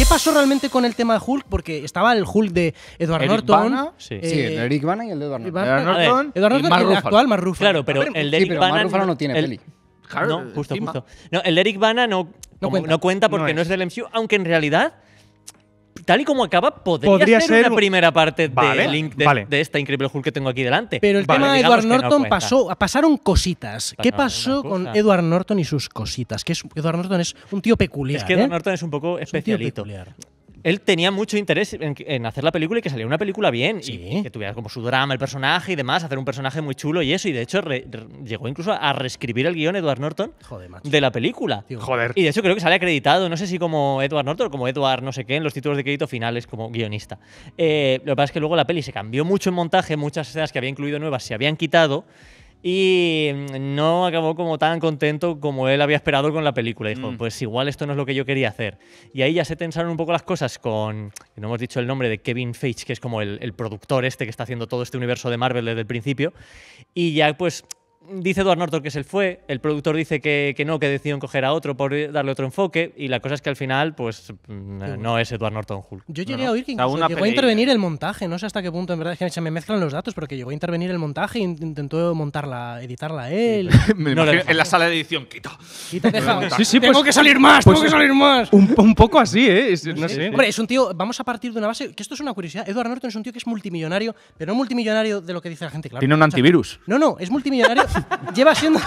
¿Qué pasó realmente con el tema de Hulk? Porque estaba el Hulk de Edward Norton. sí. Eh, sí. el Eric Bana y el de Edward Norton. Edward Norton, el actual más Ruffalo. Claro, pero el de Eric sí, pero Bana. Ruffalo no tiene el, peli. no, justo, justo. el de Eric Bana no, no, cuenta. porque no es del MCU, aunque en realidad tal y como acaba, podría, ser, una primera parte de Link de, esta increíble Hulk que tengo aquí delante. Pero el tema de Edward Norton pasó, pasaron cositas. ¿Qué pasó con Edward Norton y sus cositas? Que es, Edward Norton es un tío peculiar. Es que Edward ¿eh? Norton es un poco especialito él tenía mucho interés en, hacer la película y que saliera una película bien y que tuviera como su drama, el personaje y demás, hacer un personaje muy chulo y eso. Y de hecho llegó incluso a reescribir el guión Edward Norton de la película. Joder. Y de hecho creo que sale acreditado, no sé si como Edward Norton o como Edward no sé qué, en los títulos de crédito finales como guionista. Eh, lo que pasa es que luego la peli se cambió mucho en montaje, muchas escenas que había incluido nuevas se habían quitado y mm, no acabó como tan contento como él había esperado con la película. Dijo, mm. pues igual esto no es lo que yo quería hacer. Y ahí ya se tensaron un poco las cosas con, no hemos dicho el nombre de Kevin Feige, que es como el, el productor este que está haciendo todo este universo de Marvel desde el principio. Y ya pues dice Eduardo Norton que se fue, el productor dice que, no, que decidió encoger a otro por darle otro enfoque, y la cosa es que al final, pues mm, no es Eduard Norton Hulk. Yo llegué a oír que llegó a intervenir el montaje, no sé hasta qué punto, en verdad, es que se me mezclan los datos, Pero que llegó a intervenir el montaje e intentó montarla, editarla él. en la sala de edición, quita. Sí, sí, tengo pues, que salir más, tengo pues, que salir más. Un, poco así, ¿eh? Hombre, es un tío, vamos a partir de una base, que esto es una curiosidad. Eduard Norton es un tío que es multimillonario, pero no multimillonario de lo que dice la gente, claro. Tiene un antivirus. no, no, es multimillonario lleva siendo.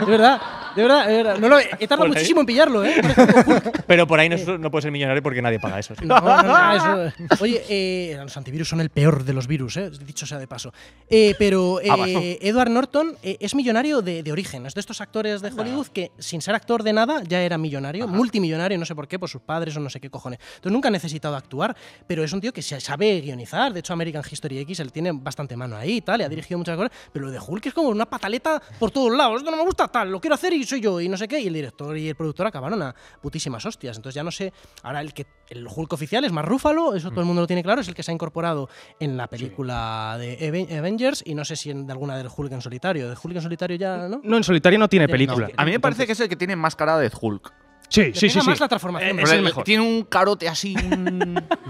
es verdad. De verdad, de verdad. No he tardado muchísimo en pillarlo, ¿eh? Pero por ahí no, no puedes ser millonario porque nadie paga eso. No, no, no, eso. Oye, eh, los antivirus son el peor de los virus, ¿eh? dicho sea de paso. Eh, pero eh, ah, Edward Norton es millonario de, origen. Es de estos actores de ah. Hollywood que, sin ser actor de nada, ya era millonario, multimillonario, no sé por qué, por sus padres o no sé qué cojones. Entonces nunca ha necesitado actuar, pero es un tío que sabe guionizar. De hecho, American History X, él tiene bastante mano ahí y tal, y ha dirigido muchas cosas. Pero lo de Hulk es como una pataleta por todos lados. Esto no me gusta tal, lo quiero hacer y soy, yo y no sé qué. Y el director y el productor acabaron a putísimas hostias. Entonces ya no sé, ahora el que el Hulk oficial es más Rúfalo, eso todo el mm. mundo lo tiene claro, es el que se ha incorporado en la película de Avengers y no sé si en alguna del Hulk en solitario. De Hulk en solitario ya, ¿no? No, en solitario no tiene película. a mí me parece que es el que tiene más cara de Hulk. Sí, sí, sí, sí, más la transformación. Eh, es el mejor. Tiene un carote así.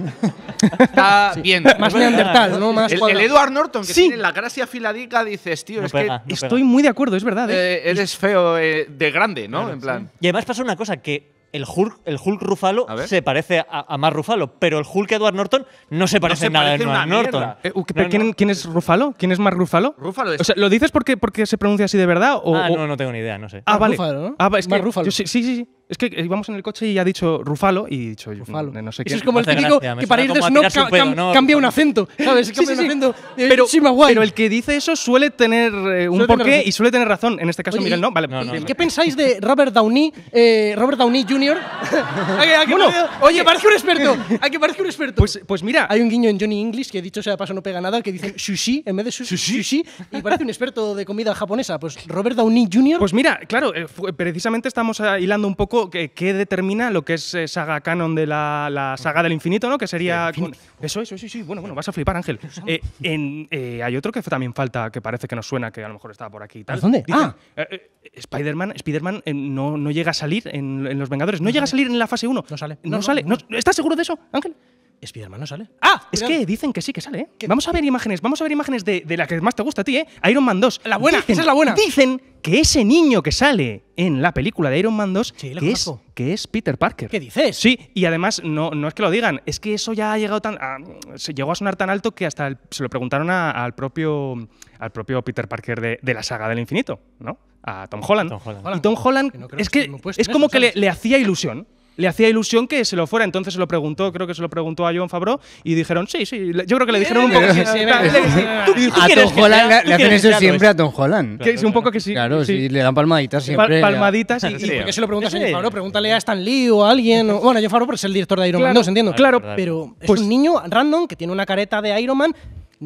Está bien. Más neandertal, ¿no? Más El, Edward Norton, que tiene la gracia filadica, dices, tío, es que… Estoy muy de acuerdo, es verdad. Él ¿eh? Eh, es feo de grande, ¿no? en plan. Y además pasa una cosa, que el Hulk, el Rufalo se parece a, a más Rufalo, pero el Hulk Edward Norton no se parece nada a Edward Norton. ¿quién, es Rufalo? ¿Quién es más Rufalo? Rufalo es. O sea, ¿lo dices porque, porque se pronuncia así de verdad? O, ah, no, no tengo ni idea, no sé. Ah, vale. Ah, es que sí, sí. sí. Es que eh, íbamos en el coche y ha dicho Rufalo y ha dicho Rufalo. No, sé Eso es como el típico que para ir de snob cambia un acento, ¿sabes? Pero, el que dice eso suele tener eh, un porqué y suele tener razón. En este caso, Miguel, no. Vale, ¿Qué pensáis de Robert Downey, eh, Robert Downey Jr.? bueno, oye, parece un experto. parece un experto? Pues, pues, mira. Hay un guiño en Johnny English que, dicho sea paso, no pega nada, que dice sushi en vez de sushi. y parece un experto de comida japonesa. Pues Robert Downey Jr. Pues mira, claro, precisamente estamos hilando un poco que qué, determina lo que es eh, saga canon de la, saga del infinito, ¿no? Que sería... eso, eso, sí, sí. Bueno, bueno, vas a flipar, Ángel. Pues, eh, eh, hay otro que también falta, que parece que nos suena, que a lo mejor estaba por aquí ¿Dónde? ah. Spider-Man no, no llega a salir en, Los Vengadores. No, llega a salir en la fase 1. No sale. no sale. ¿Estás seguro de eso, Ángel? Spider-Man no sale. ¡Ah! Es que dicen que sí que sale, ¿eh? Vamos a ver imágenes, vamos a ver imágenes de, de, la que más te gusta a ti, ¿eh? Iron Man 2. La buena, esa es la buena. Dicen que ese niño que sale en la película de Iron Man 2 que, es, Peter Parker. ¿Qué dices? Sí, y además no, no es que lo digan, es que eso ya ha llegado tan. Ah, se llegó a sonar tan alto que hasta se lo preguntaron al, propio, al propio Peter Parker de, de la saga del infinito, ¿no? A Tom Holland. Tom Holland. Y Tom Holland, es que, es como que le hacía ilusión le hacía ilusión que se lo fuera. Entonces se lo preguntó, creo que se lo preguntó a John Favreau y dijeron, sí, sí. Yo creo que le dijeron un poco. sí, a Tom Holland le hacen eso siempre a Tom Holland. es un poco que sí. Claro, sí, le dan palmaditas siempre. palmaditas y, ¿Por qué se lo preguntas a John Favreau? Pregúntale a Stan Lee o a alguien. Bueno, bueno, John Favreau es el director de Iron Man 2, entiendo. Claro, Pero es un niño random que tiene una careta de Iron Man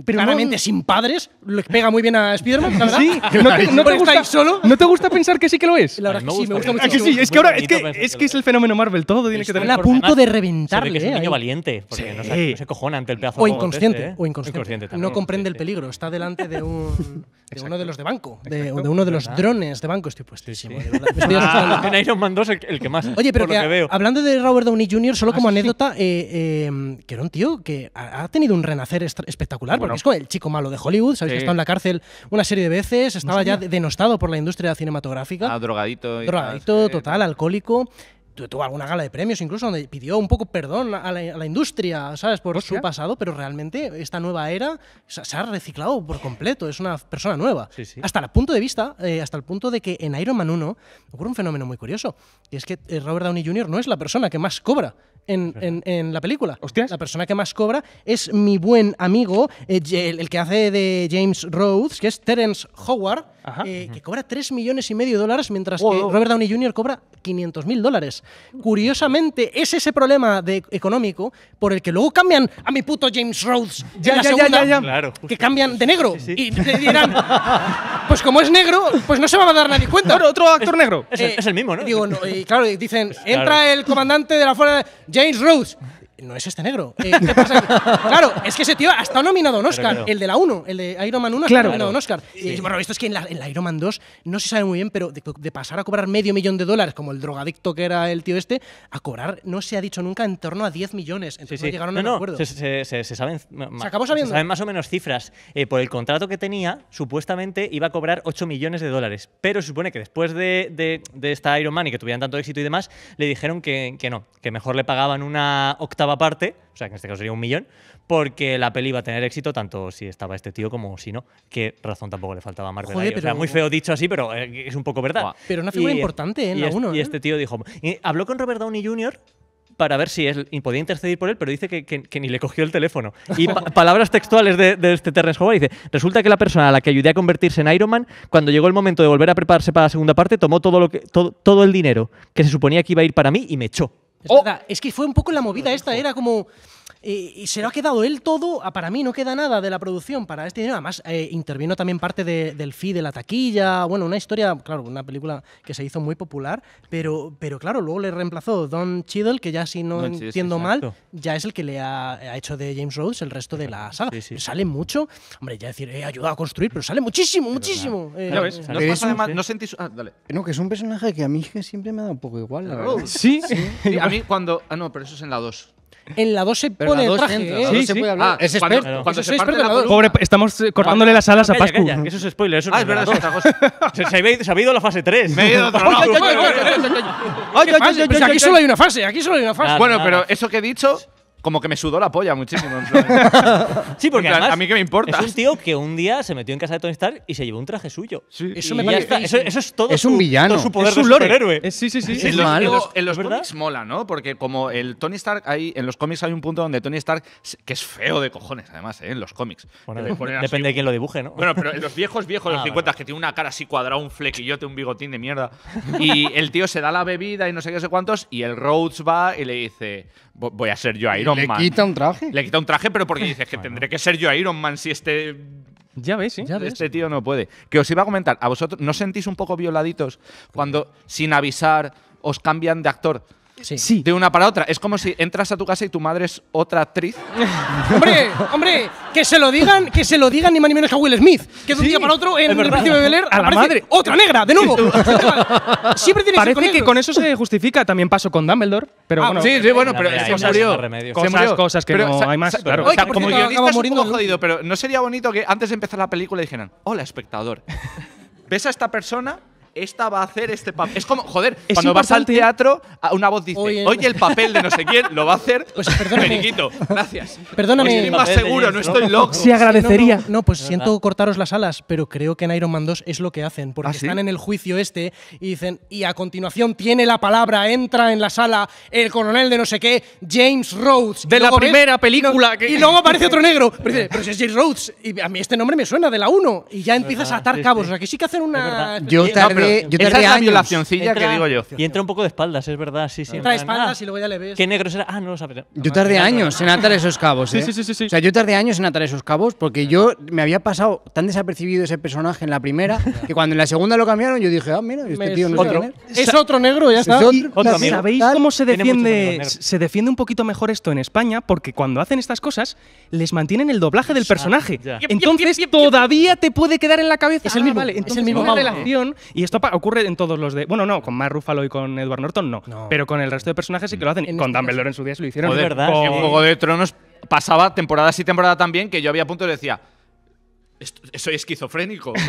pero claramente sin padres, le pega muy bien a Spider-Man, ¿verdad? Sí, ¿No te, gusta, solo? ¿no te gusta pensar que sí que lo es? La verdad es que sí, me gusta mucho. Ah, es que ahora es que, es, es el fenómeno Marvel, todo tiene que tener. a punto de reventarle. que es un ¿eh? niño valiente, porque no, se, cojona ante el pedazo o inconsciente, este, ¿eh? O inconsciente, no comprende el peligro, está delante de un de uno de los de banco, de, uno de los drones de banco. Estoy puestísimo. el, que más. Oye, pero hablando de Robert Downey Jr., solo ah, como anécdota, eh, eh, que era un tío que ha tenido un renacer espectacular, porque es como el chico malo de Hollywood, ¿sabéis? Que está en la cárcel una serie de veces, estaba ya denostado por la industria cinematográfica. Ah, drogadito. Y drogadito, total, alcohólico tuvo alguna gala de premios incluso donde pidió un poco perdón a la, industria, ¿sabes? Por su pasado, pero realmente esta nueva era se ha reciclado por completo, es una persona nueva. Hasta el punto de vista, eh, hasta el punto de que en Iron Man 1 ocurre un fenómeno muy curioso, y es que eh, Robert Downey Jr. no es la persona que más cobra en, la película. La persona que más cobra es mi buen amigo, eh, el, el que hace de James Rhodes, que es Terence Howard, eh, que cobra 3 millones y medio de dólares, mientras que Robert Downey Jr. cobra 500 mil dólares. Curiosamente, es ese problema de, económico por el que luego cambian a mi puto James Rhodes que cambian de negro. Y dirán, pues como es negro, pues no se va a dar nadie cuenta. otro actor negro. Eh, es, el mismo, ¿no? y claro, dicen, entra el comandante de la fuerza, James Rhodes no es este negro. Eh, ¿qué pasa? claro, es que ese tío ha estado nominado a un Oscar, el de la 1, el de Iron Man 1 claro. nominado a Oscar. Y bueno, esto es que en la, en Iron Man 2 no se sabe muy bien, pero de, pasar a cobrar medio millón de dólares, como el drogadicto que era el tío este, a cobrar, no se ha dicho nunca, en torno a 10 millones. Entonces llegaron a un acuerdo. Se, se, se, saben, acabó sabiendo? saben más o menos cifras. Eh, por el contrato que tenía, supuestamente iba a cobrar 8 millones de dólares, pero se supone que después de, de, esta Iron Man y que tuvieran tanto éxito y demás, le dijeron que, que no, que mejor le pagaban una octava aparte, parte, o sea, que en este caso sería un millón, porque la peli iba a tener éxito tanto si estaba este tío como si no. Qué razón tampoco le faltaba a Marvel. ahí. O sea, muy feo dicho así, pero eh, es un poco verdad. Pero una figura importante, ¿eh? En y Y ¿eh? este tío dijo. y habló con Robert Downey Jr. para ver si él podía interceder por él, pero dice que, ni le cogió el teléfono. Y palabras textuales de, este Terrence Howard dice: Resulta que la persona a la que ayudé a convertirse en Iron Man, cuando llegó el momento de volver a prepararse para la segunda parte, tomó todo, lo que, todo el dinero que se suponía que iba a ir para mí y me echó. Oh. Es, que fue un poco la movida esta, era como y se lo ha quedado él todo. Para mí no queda nada de la producción para este dinero. Además, eh, intervino también parte del fee de la taquilla. Bueno, una historia, claro, una película que se hizo muy popular, pero, pero claro, luego le reemplazó Don Cheadle, que ya si no, entiendo mal, ya es el que le ha, hecho de James Rhodes el resto de la sala Sale mucho. Hombre, ya decir, he ayudado a construir, pero sale muchísimo, muchísimo. Eh, eh, ¿No, sentís. Ah, que es un personaje que a mí siempre me ha dado un poco igual, ¿Sí? a mí cuando. Ah, no, pero eso es en la 2. En la 2 se pone el traje. Sí, se puede hablar. es estamos cortándole las alas a Pascu. eso es spoiler. es verdad, Se, ha ido- la fase 3. Me he ido a otro lado. Ay, solo hay una ay, Aquí solo ay, una como que me sudó la polla muchísimo. sí, porque a mí que me importa. Es un tío que un día se metió en casa de Tony Stark y se llevó un traje suyo. Eso me parece- Eso, es todo. es un villano. su poder Es un sí, sí, sí. En los, cómics mola, ¿no? Porque como el Tony Stark, en los cómics hay un punto donde Tony Stark, que es feo de cojones, además, ¿eh? en los cómics. depende de quién lo dibuje, ¿no? Bueno, pero en los viejos, viejos, los 50, ah, que tiene una cara así cuadrada, un flequillote, un bigotín de mierda. Y el tío se da la bebida y no sé qué, sé cuántos. Y el Rhodes va y le dice: Voy a ser yo Iron ¿Le quita un traje? Le quita un traje, pero porque dices que tendré que ser yo Iron Man si este, Ya ves, ¿eh? este tío no puede. Que os iba a comentar, ¿a vosotros no sentís un poco violaditos cuando sin avisar os cambian de actor? Sí. De una para otra. Es como si entras a tu casa y tu madre es otra actriz. hombre, hombre, que se lo digan, que se lo digan ni más ni menos que a Will Smith. Que de un día para otro en el principio de Bel a la madre. otra negra, de nuevo. Siempre Parece que, con eso se justifica. También pasó con Dumbledore. Pero ah, bueno, sí, sí, bueno, pero se murió. Cosas, se cosas que no hay más, claro. como yo estaba un poco jodido, pero ¿no sería bonito que antes de empezar la película dijeran, hola, espectador, ves a esta persona esta va a hacer este papel. Es como, joder, cuando vas al teatro, una voz dice, oye, el papel de no sé quién lo va a hacer. Pues perdóname. Periquito, gracias. Perdóname. Pues estoy más seguro, no estoy loco. Sí, agradecería. No, pues siento cortaros las alas, pero creo que en Iron Man 2 es lo que hacen, porque ¿Ah, están en el juicio este y dicen, y a continuación tiene la palabra, entra en la sala el coronel de no sé qué, James Rhodes. De la primera película. Y luego aparece otro negro. Pero, pero si es James Rhodes, y a mí este nombre me suena de la 1. Y ya empiezas a atar cabos. O sea, que sí que hacen una. Yo yo Esa la que digo yo. Y entra un poco de espaldas, es verdad, sí, Entra espaldas ah, y luego ya le ves. Qué negro será. Ah, no lo Yo tardé años en atar esos cabos, ¿eh? Sí, O sea, yo tardé años en atar esos cabos porque yo me había pasado tan desapercibido ese personaje en la primera que cuando en la segunda lo cambiaron yo dije, ah, mira, este tío no otro. Es otro negro, ya está. ¿Sabéis cómo se defiende, se defiende un poquito mejor esto en España? Porque cuando hacen estas cosas, les mantienen el doblaje del personaje. Entonces todavía te puede quedar en la cabeza. Es el ah, mismo. es el mismo. relación y esto ocurre en todos los de. Bueno, no, con Mark Ruffalo y con Edward Norton no. Pero con el resto de personajes sí que lo hacen. con este Dumbledore en su día se lo hicieron. ¿verdad? Con Juego de Tronos pasaba temporada y temporada también, que yo había punto y decía soy esquizofrénico.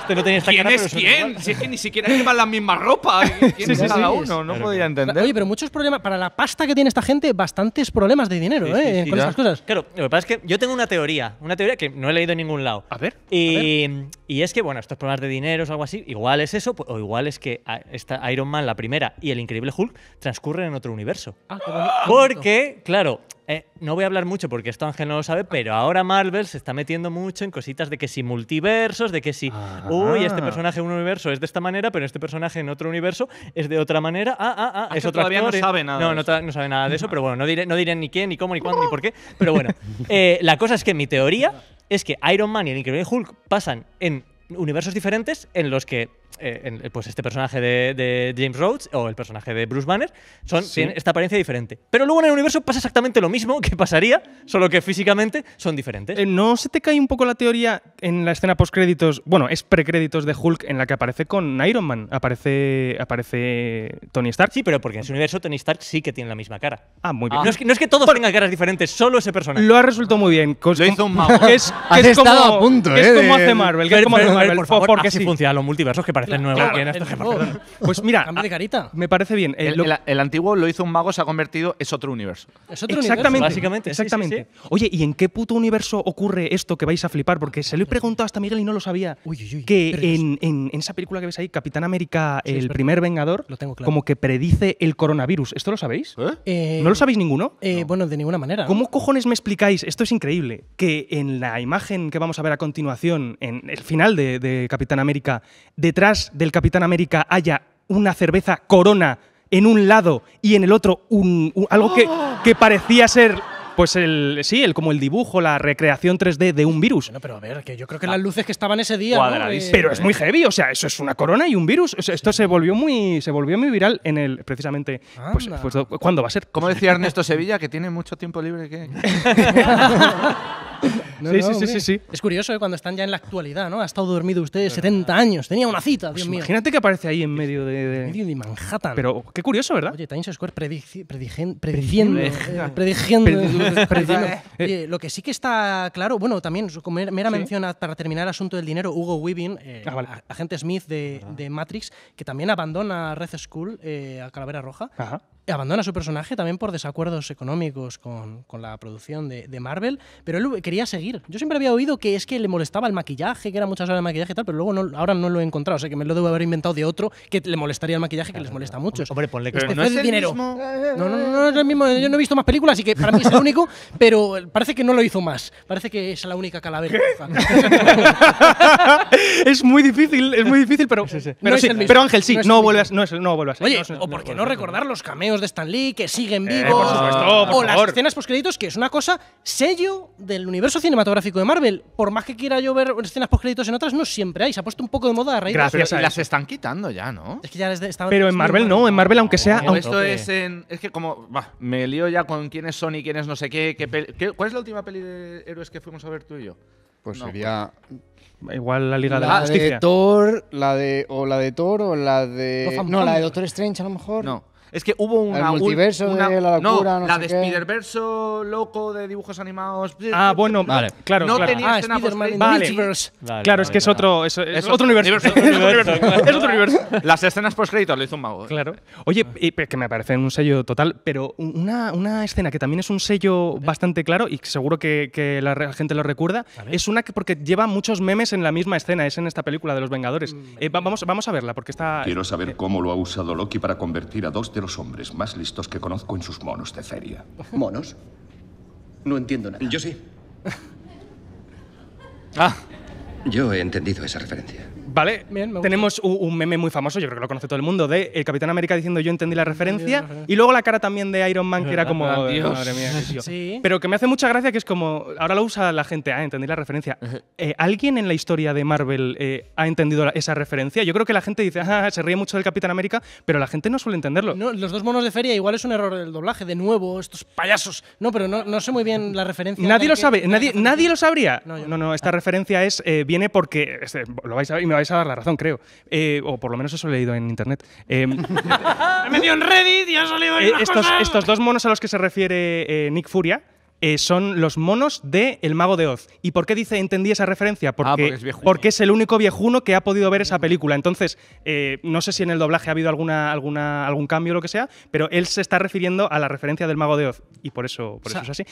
Este no ¿Quién es quién? Si es que ni siquiera llevan la misma ropa. ¿eh? ¿Quién es cada uno? No podía entender. Oye, pero muchos problemas. Para la pasta que tiene esta gente, bastantes problemas de dinero, ¿eh? con estas cosas. Claro, lo que pasa es que yo tengo una teoría. Una teoría que no he leído en ningún lado. A ver. Y, es que, bueno, estos problemas de dinero o algo así, igual es eso, pues, o igual es que esta Iron Man, la primera, y el Increíble Hulk transcurren en otro universo. Ah, Porque, claro eh, no voy a hablar mucho porque esto Ángel no lo sabe, pero ahora Marvel se está metiendo mucho en cositas de que si multiversos, de que si, uy, este personaje en un universo es de esta manera, pero este personaje en otro universo es de otra manera. Ah, ah, ah, es otro todavía no sabe nada. Eh, no, no, sabe nada de eso, pero bueno, no diré, no diré ni quién, ni cómo, ni cuándo, ni por qué. Pero bueno, eh, la cosa es que mi teoría es que Iron Man y el Increíble Hulk pasan en universos diferentes en los que eh, eh, pues este personaje de, James Rhodes o el personaje de Bruce Banner son, tienen esta apariencia diferente. Pero luego en el universo pasa exactamente lo mismo que pasaría, solo que físicamente son diferentes. Eh, ¿No se te cae un poco la teoría en la escena post créditos, Bueno, es precréditos de Hulk en la que aparece con Iron Man. Aparece, aparece Tony Stark. Sí, pero porque en ese universo Tony Stark sí que tiene la misma cara. Ah, muy bien. No, es que, no, todos tengan caras diferentes, solo ese personaje. Lo ha resultado muy bien. es, como, punto, es como hace Marvel. Por favor, porque así funciona, los multiversos que nuevo. Este pues mira, me parece bien. Eh, el, antiguo lo hizo un mago, se ha convertido, es otro universo. Es otro exactamente, universo, básicamente. Exactamente. Oye, ¿y en qué puto universo ocurre esto que vais a flipar? Porque se lo he preguntado hasta Miguel y no lo sabía. que en, esa película que ves ahí, Capitán América, el primer Vengador, como que predice el coronavirus. ¿Esto lo sabéis? ¿Eh? ¿No lo sabéis ninguno? Eh, bueno, de ninguna manera. ¿Cómo cojones me explicáis? Esto es increíble. Que en la imagen que vamos a ver a continuación, en el final de, de Capitán América, detrás del Capitán América haya una cerveza corona en un lado y en el otro un, algo ¡Oh! que, parecía ser pues el, sí, el, como el dibujo, la recreación 3D de un virus. no pero a ver, que yo creo que ah. las luces que estaban ese día. Pero es muy ¿eh? heavy, o sea, eso es una corona y un virus. esto se volvió muy, se volvió muy viral en el, precisamente, pues, pues va a ser? como decía Ernesto Sevilla que tiene mucho tiempo libre? Que... sí, sí, sí, sí, Es curioso eh, cuando están ya en la actualidad, ¿no? Ha estado dormido usted 70 años, tenía una cita, Dios pues mío. Imagínate que aparece ahí en medio de, medio de Manhattan. Pero qué curioso, ¿verdad? Oye, Times Square lo que sí que está claro, bueno, también mera era mención para terminar el asunto del dinero, Hugo Weaving, eh, ah, agente Smith ah. de, Matrix, que también abandona Red School eh, a Calavera Roja. Ajá abandona su personaje también por desacuerdos económicos con, con la producción de, de, Marvel, pero él quería seguir. Yo siempre había oído que es que le molestaba el maquillaje, que era muchas horas de maquillaje y tal, pero luego ahora no lo he encontrado. O sea que me lo debo haber inventado de otro que le molestaría el maquillaje, que les molesta mucho. Hombre, ponle no este es el dinero. No, no, no, no, es el mismo. Yo no he visto más películas, así que para mí es el único, pero parece que no lo hizo más. Parece que es la única calavera. es muy difícil, es muy difícil, pero, pero, Ángel, sí, no, vuelvas, no, es, no Oye, o porque no recordar los cameos de Stan Lee que siguen eh, vivos. por supuesto, por o las escenas escenas créditos que es una cosa sello del universo cinematográfico de Marvel. Por más que quiera yo ver escenas créditos en otras, no siempre hay. Se ha puesto un poco de moda a raíz Gracias de las están quitando ya, ¿no? Es que ya les estaba Pero en Marvel no, en Marvel aunque sea. esto es en. Es que como. me lío ya con quiénes son y quiénes no sé qué. ¿Cuál es la última peli de héroes que fuimos a ver tú y yo? Pues había. sería. Igual la Liga de la Justicia. De Thor, la de, o la de Thor o la de. No, la de Doctor Strange a lo mejor. No. Es que hubo una. la locura, de Spider-Verso loco de dibujos animados. Ah, bueno, claro. No claro. tenía ah, escena vale. Claro, es que es otro. Es, otro, universo. universo. Las escenas post-créditos lo hizo un mago. Claro. Oye, que me parece un sello total, pero una, una escena que también es un sello bastante claro y seguro que, la gente lo recuerda, es una que porque lleva muchos memes en la misma escena, es en esta película de los Vengadores. Mm. Eh, vamos, vamos a verla, porque está. Quiero saber cómo lo ha usado Loki para convertir a dos los hombres más listos que conozco en sus monos de feria. ¿Monos? No entiendo nada. Yo sí. ah. Yo he entendido esa referencia. ¿Vale? Tenemos un, meme muy famoso, yo creo que lo conoce todo el mundo, de el eh, Capitán América diciendo yo entendí la referencia y luego la cara también de Iron Man que era como ah, madre mía, Pero que me hace mucha gracia que es como ahora lo usa la gente, ah, entendí la referencia. Eh, ¿Alguien en la historia de Marvel eh, ha entendido esa referencia? Yo creo que la gente dice, ah, se ríe mucho del Capitán América, pero la gente no suele entenderlo. los dos monos de feria igual es un error del doblaje. De nuevo, estos payasos. No, pero no, no sé muy bien la referencia. Nadie lo sabe, nadie, nadie lo sabría. No, no. esta ah. referencia es viene porque este, lo vais a ver y me vais a dar la razón, creo. Eh, o por lo menos eso he leído en internet. Em, he metido en Reddit y eh, estos, estos dos monos a los que se refiere eh, Nick Furia eh, son los monos de El Mago de Oz. ¿Y por qué dice entendí esa referencia? Ah, porque, porque, es, el único viejuno que ha podido ver esa película. Entonces, eh, no sé si en el doblaje ha habido alguna, algún cambio o lo que sea, pero él se está refiriendo a la referencia del Mago de Oz. Y por eso, es así.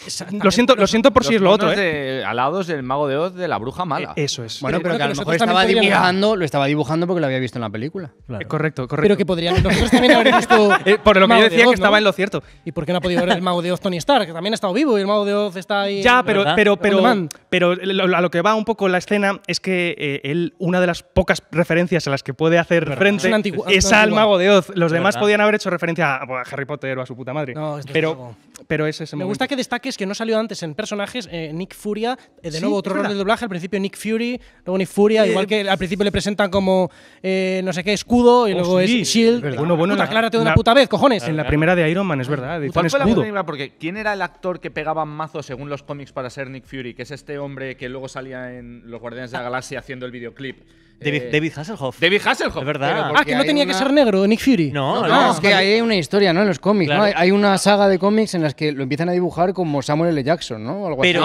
Lo siento, lo siento por si es lo otro. ¿eh? De, alados del Mago de Oz de la bruja mala. Eh, eso es. Bueno, pero, que, a lo mejor estaba dibujando, lo estaba dibujando porque lo había visto en la película. Claro. correcto, correcto. Pero que podrían nosotros también haber visto. por lo que yo decía que estaba en lo cierto. ¿Y por qué no ha podido ver el Mago de Oz Tony Stark? Que también ha estado vivo y de Oz está ahí. Ya, pero, pero, pero, pero a lo que va un poco la escena es que eh, él, una de las pocas referencias a las que puede hacer frente es, al mago de Oz. Los demás podían haber hecho referencia a, Harry Potter o a su puta madre. No, pero, pero es ese Me gusta que destaques que no salió antes en personajes eh, Nick Furia, eh, de nuevo otro rol del doblaje, al principio Nick Fury, luego Nick Furia, igual eh, que al principio le presentan como no sé qué, escudo y oh, luego es Shield. bueno, bueno, aclárate una puta vez, cojones. En la primera de Iron Man, es verdad, ¿Cuál escudo? Porque ¿quién era el actor que pegaba mazo según los cómics para ser Nick Fury? Que es este hombre que luego salía en Los Guardianes de la Galaxia haciendo el videoclip. Eh, David, Hasselhoff. David Hasselhoff. Es verdad. Ah, que no tenía que ser negro, Nick Fury. No, ah, no, es que hay una historia, ¿no? En los cómics, Hay una saga de cómics en las que lo empiezan a dibujar como Samuel L. Jackson, ¿no? pero,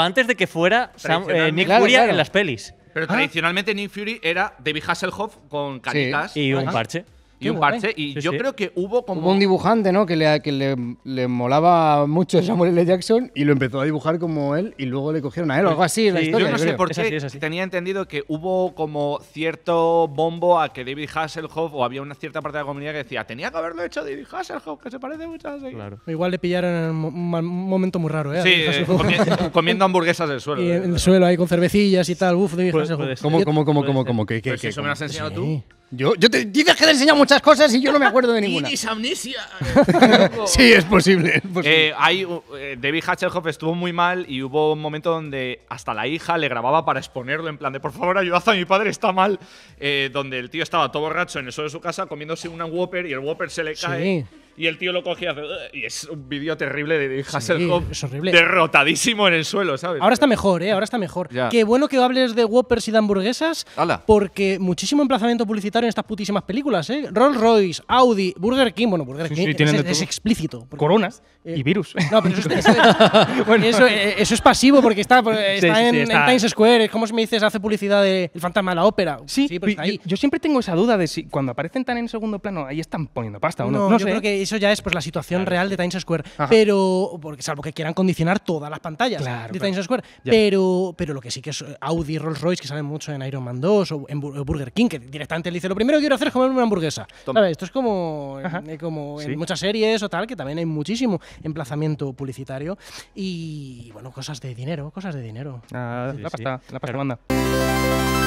Antes, de que fuera eh, Nick Fury en las pelis. Pero ah. tradicionalmente Nick Fury era David Hasselhoff con canitas. Y un parche y un parche. Y yo creo que hubo como. Hubo un dibujante, ¿no? Que, le, que le, le molaba mucho Samuel L. Jackson y lo empezó a dibujar como él y luego le cogieron a él o algo así. la historia, yo no sé por qué es así, tenía entendido que hubo como cierto bombo a que David Hasselhoff o había una cierta parte de la comunidad que decía tenía que haberlo hecho David Hasselhoff, que se parece mucho a ese. Claro. Igual le pillaron en un momento muy raro, ¿eh? Sí, eh, comiendo hamburguesas del suelo. Y en eh, el suelo ahí con cervecillas y tal. Uf, David Hasselhoff. ¿Cómo, cómo, cómo, cómo, cómo? ¿Qué, qué, qué, eso me lo has enseñado tú. Yo, te dices que te he enseñado muchas cosas y yo no me acuerdo de ninguna. Y amnesia. sí, es posible. Es eh, posible. Eh, estuvo muy mal y hubo un momento donde hasta la hija le grababa para exponerlo en plan de por favor ayudad a mi padre, está mal. Eh, donde el tío estaba todo borracho en el suelo de su casa comiéndose una Whopper y el Whopper se le cae. Sí y el tío lo coge y es un vídeo terrible de Hasselhoff. Derrotadísimo en el suelo, ¿sabes? Ahora está mejor, ¿eh? Ahora está mejor. Qué bueno que hables de Whoppers y de hamburguesas. Porque muchísimo emplazamiento publicitario en estas putísimas películas, ¿eh? Rolls Royce, Audi, Burger King. Bueno, Burger King es, explícito. coronas y eh, virus. No, pero eso, es, eh, pasivo porque está, en, Times Square. Es como si me dices, hace publicidad de El fantasma de la ópera. Sí, pero está ahí. Yo, siempre tengo esa duda de si cuando aparecen tan en segundo plano, ahí están poniendo pasta o no. No, que eso ya es pues, la situación real de Times Square. Pero, porque salvo que quieran condicionar todas las pantallas de Times Square. Pero, pero lo que sí que es eh, Audi, Rolls Royce, que salen mucho en Iron Man 2 o en Burger King, que directamente le dice, lo primero que quiero hacer es comer una hamburguesa. Esto es como, en, eh, como muchas series o tal, que también hay muchísimo emplazamiento publicitario. Y bueno, cosas de dinero, cosas de dinero. Ah, la pasta, la pasta manda.